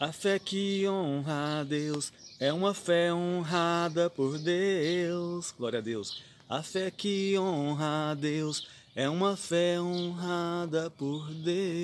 A fé que honra a Deus é uma fé honrada por Deus. Glória a Deus. A fé que honra a Deus é uma fé honrada por Deus.